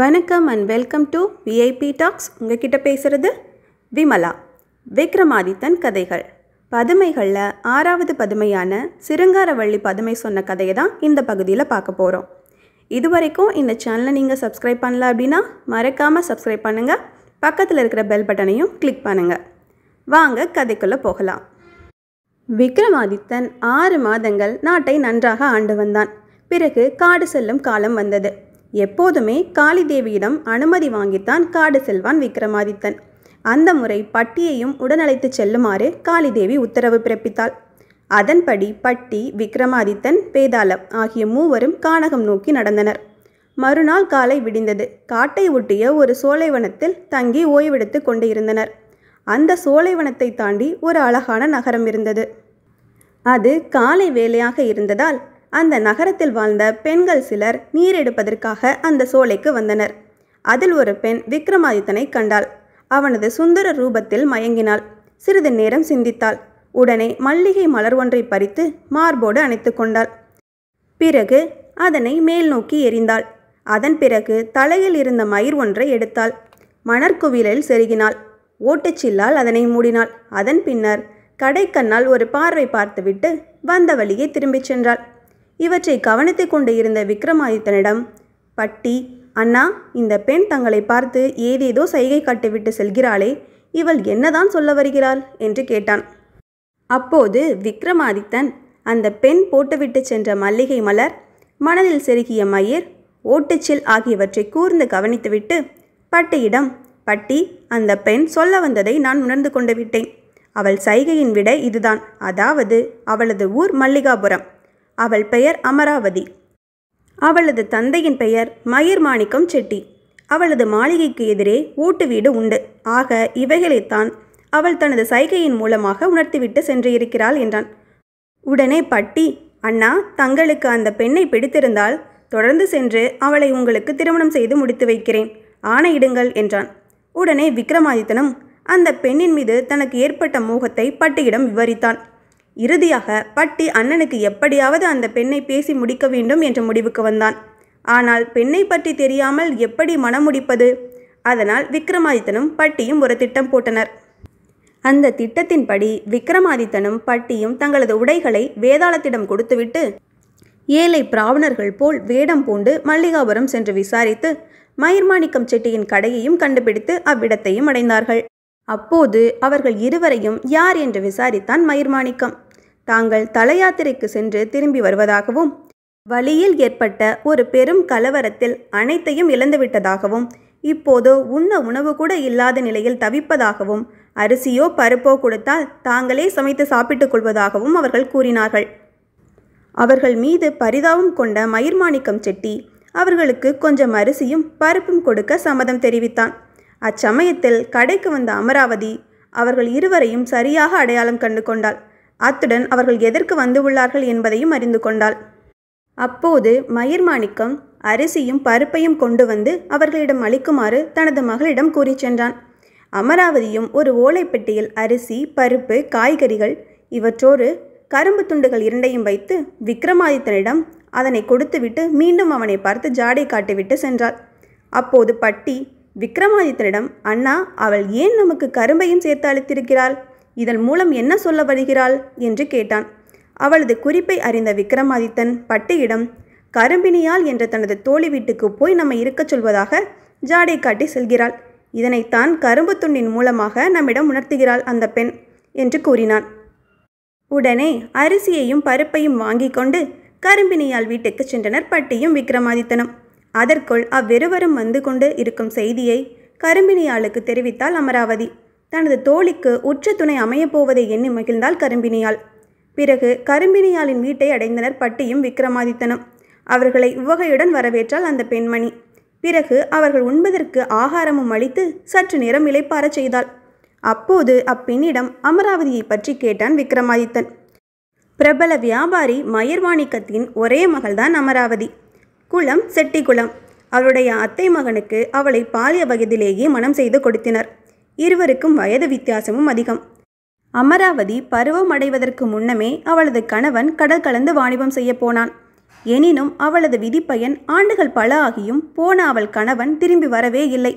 வணக்கம் and welcome to VIP talks கிட்ட பேசுகிறது விமலா விக்ரமாதித்தன் கதைகள் பதுமைகளில் ஆறாவது பதுமையான சிருங்காரவள்ளி பதுமை சொன்ன கதையை தான் இந்த பகுதியில் பார்க்க போகிறோம் இது வரைக்கும் இந்த சேனலை நீங்கள் சப்ஸ்கிரைப் பண்ணல அப்படின்னா மறக்காமல் சப்ஸ்கிரைப் பண்ணுங்கள் பக்கத்தில் இருக்கிற பெல் பட்டனையும் கிளிக் பண்ணுங்கள் வாங்க கதைக்குள்ளே போகலாம் விக்ரமாதித்தன் ஆறு மாதங்கள் நாட்டை நன்றாக ஆண்டு வந்தான் பிறகு காடு செல்லும் காலம் வந்தது எப்போதுமே காளிதேவியிடம் அனுமதி வாங்கித்தான் காடு செல்வான் விக்ரமாதித்தன் அந்த முறை பட்டியையும் உடனழைத்து செல்லுமாறு காளிதேவி உத்தரவு பிறப்பித்தாள் அதன்படி பட்டி விக்ரமாதித்தன் வேதாளம் ஆகிய மூவரும் கானகம் நோக்கி நடந்தனர் மறுநாள் காலை விடிந்தது காட்டை ஒட்டிய ஒரு சோலைவனத்தில் தங்கி ஓய்வெடுத்து கொண்டு இருந்தனர் அந்த சோலைவனத்தை தாண்டி ஒரு அழகான நகரம் இருந்தது அது காலை வேலையாக இருந்ததால் அந்த நகரத்தில் வாழ்ந்த பெண்கள் சிலர் நீர் எடுப்பதற்காக அந்த சோலைக்கு வந்தனர் அதில் ஒரு பெண் விக்ரமாதித்தனை கண்டாள் அவனது சுந்தர ரூபத்தில் மயங்கினாள் சிறிது நேரம் சிந்தித்தாள் உடனே மல்லிகை மலர் ஒன்றை பறித்து மார்போடு அணைத்து கொண்டாள் பிறகு அதனை மேல் நோக்கி எரிந்தாள் அதன் பிறகு தலையில் இருந்த மயிர் ஒன்றை எடுத்தாள் மணற்குவிலில் செருகினாள் ஓட்டுச்சில்லால் அதனை மூடினாள் அதன் பின்னர் கடைக்கண்ணால் ஒரு பார்வை பார்த்துவிட்டு வந்த வழியே திரும்பிச் சென்றாள் இவற்றை கவனித்துக் கொண்டு இருந்த விக்ரமாதித்தனிடம் பட்டி அண்ணா இந்த பெண் தங்களை பார்த்து ஏதேதோ சைகை காட்டிவிட்டு செல்கிறாளே இவள் என்னதான் சொல்ல வருகிறாள் என்று கேட்டான் அப்போது விக்ரமாதித்தன் அந்த பெண் போட்டுவிட்டு சென்ற மல்லிகை மலர் மனதில் செருகிய மயிர் ஓட்டுச்சில் ஆகியவற்றை கூர்ந்து கவனித்துவிட்டு பட்டியிடம் பட்டி அந்த பெண் சொல்ல வந்ததை நான் உணர்ந்து கொண்டு விட்டேன் அவள் சைகையின் விட இதுதான் அதாவது அவளது ஊர் மல்லிகாபுரம் அவள் பெயர் அமராவதி அவளது தந்தையின் பெயர் மயிர் மாணிக்கம் செட்டி அவளது மாளிகைக்கு எதிரே ஊட்டு வீடு உண்டு ஆக இவைகளைத்தான் அவள் தனது சைகையின் மூலமாக உணர்த்திவிட்டு சென்று இருக்கிறாள் என்றான் உடனே பட்டி அண்ணா தங்களுக்கு அந்த பெண்ணை பிடித்திருந்தால் தொடர்ந்து சென்று அவளை உங்களுக்கு திருமணம் செய்து முடித்து வைக்கிறேன் ஆணையிடுங்கள் என்றான் உடனே விக்ரமாதித்தனும் அந்த பெண்ணின் மீது தனக்கு ஏற்பட்ட மோகத்தை பட்டியிடம் விவரித்தான் இறுதியாக பட்டி அண்ணனுக்கு எப்படியாவது அந்த பெண்ணை பேசி முடிக்க வேண்டும் என்ற முடிவுக்கு வந்தான் ஆனால் பெண்ணை பற்றி தெரியாமல் எப்படி மனமுடிப்பது அதனால் விக்ரமாதித்தனும் பட்டியும் ஒரு திட்டம் போட்டனர் அந்த திட்டத்தின்படி விக்ரமாதித்தனும் பட்டியும் தங்களது உடைகளை வேதாளத்திடம் கொடுத்துவிட்டு ஏழை பிராவணர்கள் போல் வேடம் பூண்டு மல்லிகாபுரம் சென்று விசாரித்து மயிர்மாணிக்கம் செட்டியின் கடையையும் கண்டுபிடித்து அவ்விடத்தையும் அடைந்தார்கள் அப்போது அவர்கள் இருவரையும் யார் என்று விசாரித்தான் மயிர்மாணிக்கம் தாங்கள் தலையாத்திரைக்கு சென்று திரும்பி வருவதாகவும் வழியில் ஏற்பட்ட ஒரு பெரும் கலவரத்தில் அனைத்தையும் இழந்துவிட்டதாகவும் இப்போதோ உண்ண உணவு கூட இல்லாத நிலையில் தவிப்பதாகவும் அரிசியோ பருப்போ கொடுத்தால் தாங்களே சமைத்து சாப்பிட்டுக் கொள்வதாகவும் அவர்கள் கூறினார்கள் அவர்கள் மீது பரிதாபம் கொண்ட மயிர்மாணிக்கம் செட்டி அவர்களுக்கு கொஞ்சம் அரிசியும் பருப்பும் கொடுக்க சம்மதம் தெரிவித்தான் அச்சமயத்தில் கடைக்கு வந்த அமராவதி அவர்கள் இருவரையும் சரியாக அடையாளம் கண்டு கொண்டாள் அத்துடன் அவர்கள் எதற்கு வந்து உள்ளார்கள் என்பதையும் அறிந்து கொண்டாள் அப்போது மயிர்மாணிக்கம் அரிசியும் பருப்பையும் கொண்டு வந்து அவர்களிடம் அளிக்குமாறு தனது மகளிடம் கூறி சென்றான் அமராவதியும் ஒரு ஓலைப்பெட்டியில் அரிசி பருப்பு காய்கறிகள் இவற்றோடு கரும்பு துண்டுகள் இரண்டையும் வைத்து விக்ரமாதித்தனிடம் அதனை கொடுத்துவிட்டு மீண்டும் அவனை பார்த்து ஜாடை காட்டிவிட்டு சென்றாள் அப்போது பட்டி விக்ரமாதித்தனிடம் அண்ணா அவள் ஏன் நமக்கு கரும்பையும் சேர்த்து அளித்திருக்கிறாள் இதன் மூலம் என்ன சொல்ல வருகிறாள் என்று கேட்டான் அவளது குறிப்பை அறிந்த விக்ரமாதித்தன் பட்டியிடம் கரும்பினியால் என்ற தனது தோழி வீட்டுக்கு போய் நம்ம இருக்கச் சொல்வதாக ஜாடை காட்டி செல்கிறாள் இதனைத்தான் கரும்பு துண்ணின் மூலமாக நம்மிடம் உணர்த்துகிறாள் அந்த பெண் என்று கூறினான் உடனே அரிசியையும் பருப்பையும் வாங்கி கொண்டு கரும்பினியால் வீட்டுக்கு சென்றனர் பட்டியும் விக்ரமாதித்தனும் அதற்குள் அவ்விருவரும் வந்து கொண்டு இருக்கும் செய்தியை கரும்பினியாளுக்கு தெரிவித்தாள் அமராவதி தனது தோழிக்கு உற்ற துணை அமையப்போவதை எண்ணி மகிழ்ந்தாள் கரும்பினியால் பிறகு கரும்பினியாளின் வீட்டை அடைந்தனர் பட்டியும் விக்ரமாதித்தனும் அவர்களை உவகையுடன் வரவேற்றாள் அந்த பெண்மணி பிறகு அவர்கள் உண்பதற்கு ஆகாரமும் அளித்து சற்று நேரம் இளைப்பாறச் செய்தாள் அப்போது அப்பெண்ணிடம் அமராவதியை பற்றி கேட்டான் விக்ரமாதித்தன் பிரபல வியாபாரி மயர்வாணிக்கத்தின் ஒரே மகள்தான் அமராவதி குளம் செட்டிக்குளம் அவருடைய அத்தை மகனுக்கு அவளை பாலிய வயதிலேயே மனம் செய்து கொடுத்தினர் இருவருக்கும் வயது வித்தியாசமும் அதிகம் அமராவதி பருவம் அடைவதற்கு முன்னமே அவளது கணவன் கடல் கலந்து வாணிபம் செய்ய போனான் எனினும் அவளது விதிப்பயன் ஆண்டுகள் பல ஆகியும் போன அவள் கணவன் திரும்பி வரவே இல்லை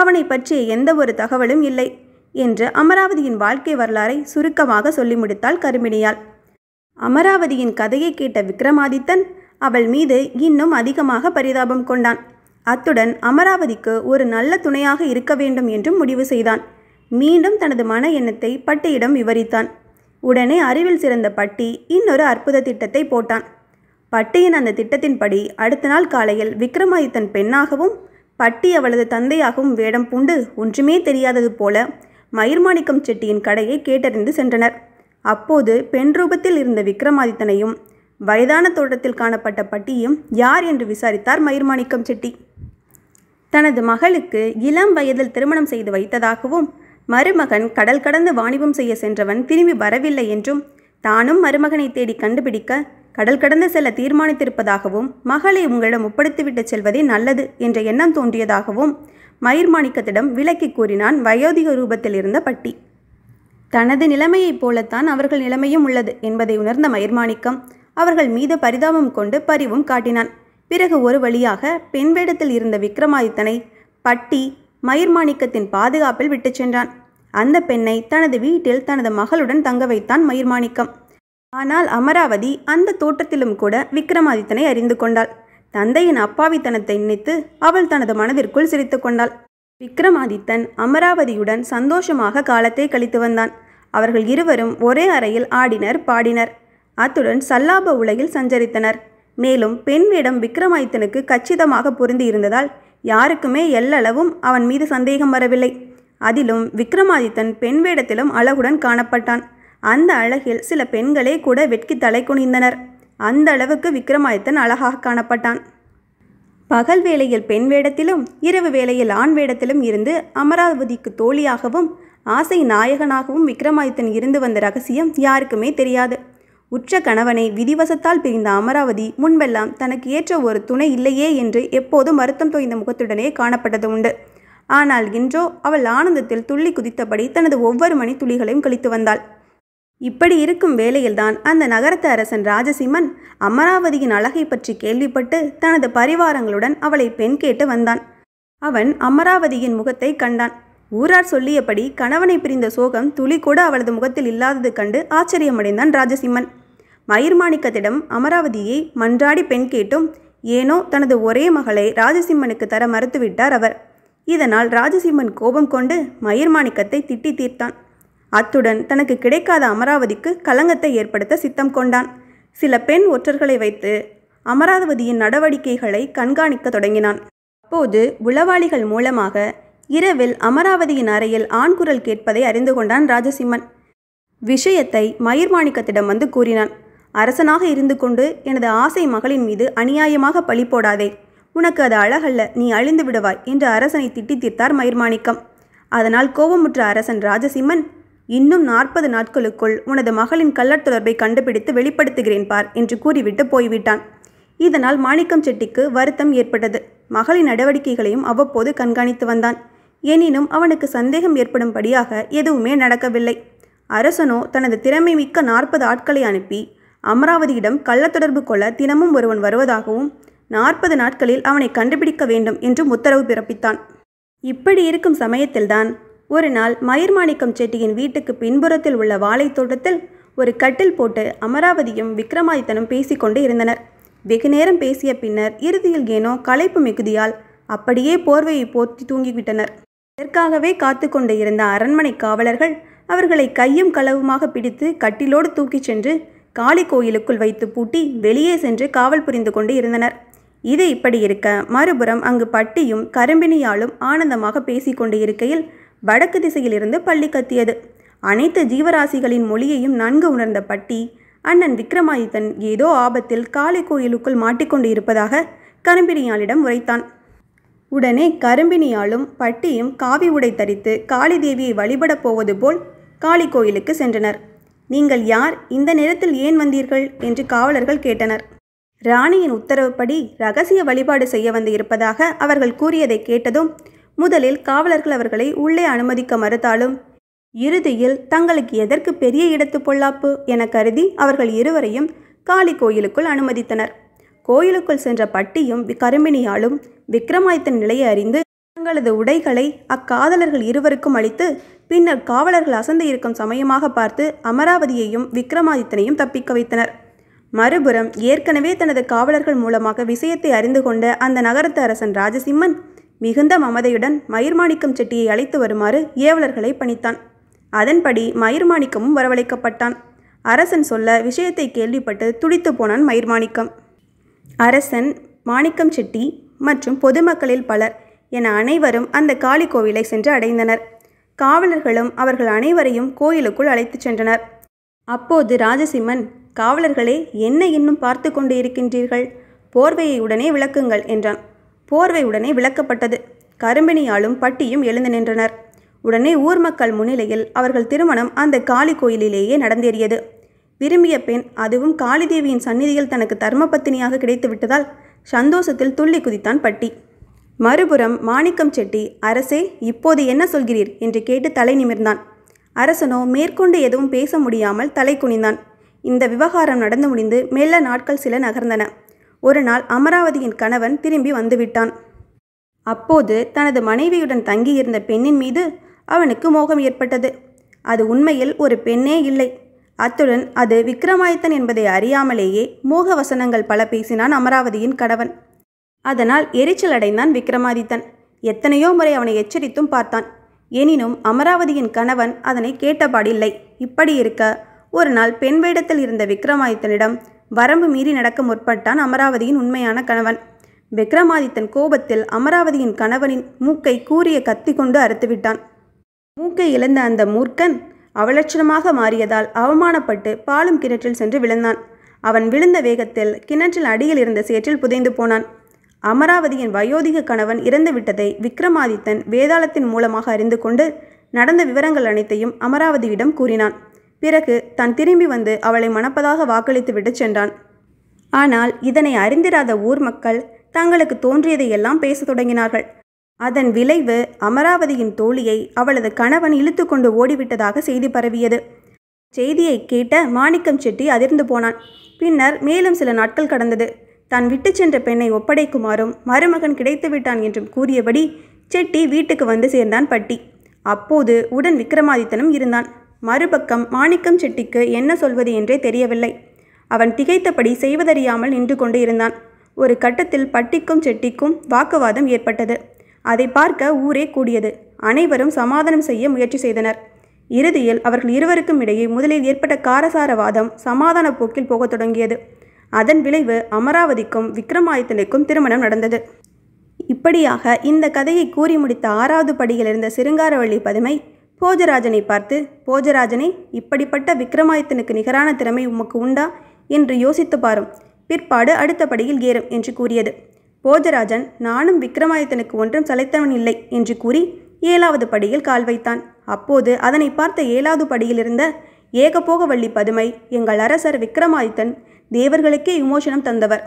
அவனை பற்றிய எந்த ஒரு தகவலும் இல்லை என்று அமராவதியின் வாழ்க்கை வரலாறை சுருக்கமாக சொல்லி முடித்தாள் கருமிணியாள் அமராவதியின் கதையை கேட்ட விக்ரமாதித்தன் அவள் மீது இன்னும் அதிகமாக பரிதாபம் கொண்டான் அத்துடன் அமராவதிக்கு ஒரு நல்ல துணையாக இருக்க வேண்டும் என்றும் முடிவு செய்தான் மீண்டும் தனது மன எண்ணத்தை பட்டியிடம் விவரித்தான் உடனே அறிவில் சிறந்த பட்டி இன்னொரு அற்புத திட்டத்தை போட்டான் பட்டியின் அந்த திட்டத்தின்படி அடுத்த நாள் காலையில் விக்ரமாதித்தன் பெண்ணாகவும் பட்டி அவளது தந்தையாகவும் வேடம் பூண்டு ஒன்றுமே தெரியாதது போல மயிர்மாணிக்கம் செட்டியின் கடையை கேட்டறிந்து சென்றனர் அப்போது பெண் ரூபத்தில் இருந்த விக்ரமாதித்தனையும் வயதான தோட்டத்தில் காணப்பட்ட பட்டியும் யார் என்று விசாரித்தார் மயிர்மாணிக்கம் செட்டி தனது மகளுக்கு இளம் வயதில் திருமணம் செய்து வைத்ததாகவும் மருமகன் கடல் கடந்து வாணிபம் செய்ய சென்றவன் திரும்பி வரவில்லை என்றும் தானும் மருமகனை தேடி கண்டுபிடிக்க கடல் கடந்து செல்ல தீர்மானித்திருப்பதாகவும் மகளை உங்களிடம் ஒப்படைத்துவிட்டு செல்வதே நல்லது என்ற எண்ணம் தோன்றியதாகவும் மயிர்மாணிக்கத்திடம் விளக்கி கூறினான் வயோதிக ரூபத்தில் இருந்த பட்டி தனது நிலைமையைப் போலத்தான் அவர்கள் நிலைமையும் உள்ளது என்பதை உணர்ந்த மயிர்மாணிக்கம் அவர்கள் மீது பரிதாபம் கொண்டு பரிவும் காட்டினான் பிறகு ஒரு வழியாக பெண் வேடத்தில் இருந்த விக்ரமாதித்தனை பட்டி மயிர்மாணிக்கத்தின் பாதுகாப்பில் விட்டுச் சென்றான் அந்த பெண்ணை தனது வீட்டில் தனது மகளுடன் தங்க வைத்தான் மயிர்மாணிக்கம் ஆனால் அமராவதி அந்த தோற்றத்திலும் கூட விக்ரமாதித்தனை அறிந்து கொண்டாள் தந்தையின் அப்பாவித்தனத்தை நினைத்து அவள் தனது மனதிற்குள் சிரித்து கொண்டாள் விக்ரமாதித்தன் அமராவதியுடன் சந்தோஷமாக காலத்தை கழித்து வந்தான் அவர்கள் இருவரும் ஒரே அறையில் ஆடினர் பாடினர் அத்துடன் சல்லாப உலகில் சஞ்சரித்தனர் மேலும் பெண் வேடம் விக்ரமாதித்தனுக்கு கச்சிதமாக பொருந்தி இருந்ததால் யாருக்குமே எல்லளவும் அவன் மீது சந்தேகம் வரவில்லை அதிலும் விக்ரமாதித்தன் பெண் வேடத்திலும் அழகுடன் காணப்பட்டான் அந்த அழகில் சில பெண்களே கூட வெட்கி தலை குனிந்தனர் அந்த அளவுக்கு விக்ரமாதித்தன் அழகாக காணப்பட்டான் பகல் வேளையில் பெண் வேடத்திலும் இரவு வேளையில் ஆண் வேடத்திலும் இருந்து அமராவதிக்கு தோழியாகவும் ஆசை நாயகனாகவும் விக்ரமாதித்தன் இருந்து வந்த ரகசியம் யாருக்குமே தெரியாது உற்ற கணவனை விதிவசத்தால் பிரிந்த அமராவதி முன்பெல்லாம் தனக்கு ஏற்ற ஒரு துணை இல்லையே என்று எப்போதும் வருத்தம் தோய்ந்த முகத்துடனே காணப்பட்டது உண்டு ஆனால் இன்றோ அவள் ஆனந்தத்தில் துள்ளி குதித்தபடி தனது ஒவ்வொரு மணி துளிகளையும் கழித்து வந்தாள் இப்படி இருக்கும் வேளையில்தான் அந்த நகரத்து அரசன் ராஜசிம்மன் அமராவதியின் அழகை பற்றி கேள்விப்பட்டு தனது பரிவாரங்களுடன் அவளை பெண் கேட்டு வந்தான் அவன் அமராவதியின் முகத்தை கண்டான் ஊரார் சொல்லியபடி கணவனை பிரிந்த சோகம் துளி கூட அவளது முகத்தில் இல்லாதது கண்டு ஆச்சரியமடைந்தான் ராஜசிம்மன் மயிர்மாணிக்கத்திடம் அமராவதியை மன்றாடி பெண் கேட்டும் ஏனோ தனது ஒரே மகளை ராஜசிம்மனுக்கு தர மறுத்துவிட்டார் அவர் இதனால் ராஜசிம்மன் கோபம் கொண்டு மயிர்மாணிக்கத்தை திட்டி தீர்த்தான் அத்துடன் தனக்கு கிடைக்காத அமராவதிக்கு கலங்கத்தை ஏற்படுத்த சித்தம் கொண்டான் சில பெண் ஒற்றர்களை வைத்து அமராவதியின் நடவடிக்கைகளை கண்காணிக்க தொடங்கினான் அப்போது உளவாளிகள் மூலமாக இரவில் அமராவதியின் அறையில் ஆண்குரல் கேட்பதை அறிந்து கொண்டான் ராஜசிம்மன் விஷயத்தை மயிர்மாணிக்கத்திடம் வந்து கூறினான் அரசனாக இருந்து கொண்டு எனது ஆசை மகளின் மீது அநியாயமாக பழி போடாதே உனக்கு அது அழகல்ல நீ அழிந்து விடுவாய் என்று அரசனை திட்டி தீர்த்தார் மயிர்மாணிக்கம் அதனால் கோபமுற்ற அரசன் ராஜசிம்மன் இன்னும் நாற்பது நாட்களுக்குள் உனது மகளின் கள்ளத் தொடர்பை கண்டுபிடித்து வெளிப்படுத்துகிறேன் பார் என்று கூறிவிட்டு போய்விட்டான் இதனால் மாணிக்கம் செட்டிக்கு வருத்தம் ஏற்பட்டது மகளின் நடவடிக்கைகளையும் அவ்வப்போது கண்காணித்து வந்தான் எனினும் அவனுக்கு சந்தேகம் ஏற்படும்படியாக எதுவுமே நடக்கவில்லை அரசனோ தனது திறமை மிக்க நாற்பது ஆட்களை அனுப்பி அமராவதியிடம் கள்ளத்தொடர்பு கொள்ள தினமும் ஒருவன் வருவதாகவும் நாற்பது நாட்களில் அவனை கண்டுபிடிக்க வேண்டும் என்றும் உத்தரவு பிறப்பித்தான் இப்படி இருக்கும் சமயத்தில்தான் ஒரு நாள் மயிர்மாணிக்கம் செட்டியின் வீட்டுக்கு பின்புறத்தில் உள்ள வாழைத்தோட்டத்தில் ஒரு கட்டில் போட்டு அமராவதியும் விக்ரமாதித்தனும் பேசிக்கொண்டு இருந்தனர் வெகு நேரம் பேசிய பின்னர் இறுதியில் ஏனோ களைப்பு மிகுதியால் அப்படியே போர்வையை போர்த்தி தூங்கிவிட்டனர் இதற்காகவே காத்து கொண்டு இருந்த அரண்மனை காவலர்கள் அவர்களை கையும் களவுமாக பிடித்து கட்டிலோடு தூக்கிச் சென்று காளி கோயிலுக்குள் வைத்து பூட்டி வெளியே சென்று காவல் புரிந்து கொண்டு இருந்தனர் இது இப்படி இருக்க மறுபுறம் அங்கு பட்டியும் கரும்பினியாலும் ஆனந்தமாக பேசிக்கொண்டு இருக்கையில் வடக்கு திசையிலிருந்து பள்ளி கத்தியது அனைத்து ஜீவராசிகளின் மொழியையும் நன்கு உணர்ந்த பட்டி அண்ணன் விக்ரமாதித்தன் ஏதோ ஆபத்தில் காளி கோயிலுக்குள் மாட்டிக்கொண்டு இருப்பதாக கரும்பினியாளிடம் உரைத்தான் உடனே கரும்பினியாலும் பட்டியும் காவி உடை தரித்து காளி தேவியை வழிபடப் போவது போல் காளி கோயிலுக்கு சென்றனர் நீங்கள் யார் இந்த நேரத்தில் ஏன் வந்தீர்கள் என்று காவலர்கள் கேட்டனர் ராணியின் உத்தரவுப்படி ரகசிய வழிபாடு செய்ய வந்து இருப்பதாக அவர்கள் கூறியதை கேட்டதும் முதலில் காவலர்கள் அவர்களை உள்ளே அனுமதிக்க மறுத்தாலும் இறுதியில் தங்களுக்கு எதற்கு பெரிய இடத்து பொல்லாப்பு என கருதி அவர்கள் இருவரையும் காளி கோயிலுக்குள் அனுமதித்தனர் கோயிலுக்குள் சென்ற பட்டியும் கரும்பினியாலும் விக்ரமாயத்தின் நிலையை அறிந்து தங்களது உடைகளை அக்காதலர்கள் இருவருக்கும் அளித்து பின்னர் காவலர்கள் அசந்து இருக்கும் சமயமாக பார்த்து அமராவதியையும் விக்ரமாதித்தனையும் தப்பிக்க வைத்தனர் மறுபுறம் ஏற்கனவே தனது காவலர்கள் மூலமாக விஷயத்தை அறிந்து கொண்ட அந்த நகரத்து அரசன் ராஜசிம்மன் மிகுந்த மமதையுடன் மயிர்மாணிக்கம் செட்டியை அழைத்து வருமாறு ஏவலர்களை பணித்தான் அதன்படி மயிர்மாணிக்கமும் வரவழைக்கப்பட்டான் அரசன் சொல்ல விஷயத்தை கேள்விப்பட்டு துடித்து போனான் மயிர்மாணிக்கம் அரசன் மாணிக்கம் செட்டி மற்றும் பொதுமக்களில் பலர் என அனைவரும் அந்த காளி கோவிலை சென்று அடைந்தனர் காவலர்களும் அவர்கள் அனைவரையும் கோயிலுக்குள் அழைத்துச் சென்றனர் அப்போது ராஜசிம்மன் காவலர்களே என்ன இன்னும் பார்த்து கொண்டு இருக்கின்றீர்கள் போர்வையை உடனே விளக்குங்கள் என்றான் போர்வை உடனே விளக்கப்பட்டது கரும்பினியாலும் பட்டியும் எழுந்து நின்றனர் உடனே ஊர் மக்கள் முன்னிலையில் அவர்கள் திருமணம் அந்த காளி கோயிலிலேயே நடந்தேறியது விரும்பிய பெண் அதுவும் காளிதேவியின் சந்நிதியில் தனக்கு தர்மபத்தினியாக கிடைத்து விட்டதால் சந்தோஷத்தில் துள்ளி குதித்தான் பட்டி மறுபுறம் மாணிக்கம் செட்டி அரசே இப்போது என்ன சொல்கிறீர் என்று கேட்டு தலை நிமிர்ந்தான் அரசனோ மேற்கொண்டு எதுவும் பேச முடியாமல் தலை குனிந்தான் இந்த விவகாரம் நடந்து முடிந்து மெல்ல நாட்கள் சில நகர்ந்தன ஒரு நாள் அமராவதியின் கணவன் திரும்பி வந்துவிட்டான் அப்போது தனது மனைவியுடன் தங்கியிருந்த பெண்ணின் மீது அவனுக்கு மோகம் ஏற்பட்டது அது உண்மையில் ஒரு பெண்ணே இல்லை அத்துடன் அது விக்ரமாயத்தன் என்பதை அறியாமலேயே மோக வசனங்கள் பல பேசினான் அமராவதியின் கணவன் அதனால் எரிச்சல் அடைந்தான் விக்ரமாதித்தன் எத்தனையோ முறை அவனை எச்சரித்தும் பார்த்தான் எனினும் அமராவதியின் கணவன் அதனை கேட்டபாடில்லை இப்படி இருக்க ஒரு நாள் பெண் வேடத்தில் இருந்த விக்ரமாதித்தனிடம் வரம்பு மீறி நடக்க முற்பட்டான் அமராவதியின் உண்மையான கணவன் விக்ரமாதித்தன் கோபத்தில் அமராவதியின் கணவனின் மூக்கை கூறிய கத்தி கொண்டு அறுத்துவிட்டான் மூக்கை இழந்த அந்த மூர்க்கன் அவலட்சணமாக மாறியதால் அவமானப்பட்டு பாலும் கிணற்றில் சென்று விழுந்தான் அவன் விழுந்த வேகத்தில் கிணற்றில் அடியில் இருந்த சேற்றில் புதைந்து போனான் அமராவதியின் வயோதிக கணவன் இறந்துவிட்டதை விக்ரமாதித்தன் வேதாளத்தின் மூலமாக அறிந்து கொண்டு நடந்த விவரங்கள் அனைத்தையும் அமராவதியிடம் கூறினான் பிறகு தான் திரும்பி வந்து அவளை மணப்பதாக வாக்களித்துவிட்டு சென்றான் ஆனால் இதனை அறிந்திராத ஊர் மக்கள் தங்களுக்கு தோன்றியதையெல்லாம் பேசத் தொடங்கினார்கள் அதன் விளைவு அமராவதியின் தோழியை அவளது கணவன் இழுத்து கொண்டு ஓடிவிட்டதாக செய்தி பரவியது செய்தியை கேட்ட மாணிக்கம் செட்டி அதிர்ந்து போனான் பின்னர் மேலும் சில நாட்கள் கடந்தது தான் விட்டு சென்ற பெண்ணை ஒப்படைக்குமாறும் மருமகன் கிடைத்து விட்டான் என்றும் கூறியபடி செட்டி வீட்டுக்கு வந்து சேர்ந்தான் பட்டி அப்போது உடன் விக்ரமாதித்தனும் இருந்தான் மறுபக்கம் மாணிக்கம் செட்டிக்கு என்ன சொல்வது என்றே தெரியவில்லை அவன் திகைத்தபடி செய்வதறியாமல் நின்று கொண்டு இருந்தான் ஒரு கட்டத்தில் பட்டிக்கும் செட்டிக்கும் வாக்குவாதம் ஏற்பட்டது அதை பார்க்க ஊரே கூடியது அனைவரும் சமாதானம் செய்ய முயற்சி செய்தனர் இறுதியில் அவர்கள் இருவருக்கும் இடையே முதலில் ஏற்பட்ட காரசாரவாதம் சமாதான போக்கில் போகத் தொடங்கியது அதன் விளைவு அமராவதிக்கும் விக்ரமாயுத்தனுக்கும் திருமணம் நடந்தது இப்படியாக இந்த கதையை கூறி முடித்த ஆறாவது படியில் இருந்த சிருங்காரவள்ளி பதுமை போஜராஜனை பார்த்து போஜராஜனே இப்படிப்பட்ட விக்ரமாதித்தனுக்கு நிகரான திறமை உமக்கு உண்டா என்று யோசித்து பாரும் பிற்பாடு அடுத்த படியில் ஏறும் என்று கூறியது போஜராஜன் நானும் விக்ரமாயுத்தனுக்கு ஒன்றும் சளைத்தவன் இல்லை என்று கூறி ஏழாவது படியில் கால் வைத்தான் அப்போது அதனை பார்த்த ஏழாவது படியில் இருந்த ஏகபோகவள்ளி பதுமை எங்கள் அரசர் விக்ரமாதித்தன் தேவர்களுக்கே விமோசனம் தந்தவர்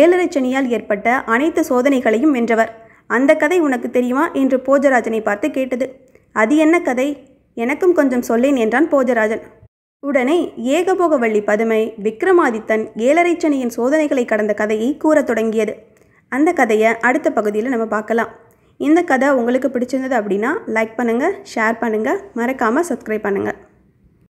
ஏழரை சனியால் ஏற்பட்ட அனைத்து சோதனைகளையும் வென்றவர் அந்த கதை உனக்கு தெரியுமா என்று போஜராஜனை பார்த்து கேட்டது அது என்ன கதை எனக்கும் கொஞ்சம் சொல்லேன் என்றான் போஜராஜன் உடனே ஏகபோகவள்ளி பதுமை விக்ரமாதித்தன் ஏழரைச்சனியின் சோதனைகளை கடந்த கதையை கூறத் தொடங்கியது அந்த கதையை அடுத்த பகுதியில் நம்ம பார்க்கலாம் இந்த கதை உங்களுக்கு பிடிச்சிருந்தது அப்படின்னா லைக் பண்ணுங்கள் ஷேர் பண்ணுங்கள் மறக்காமல் சப்ஸ்கிரைப் பண்ணுங்கள்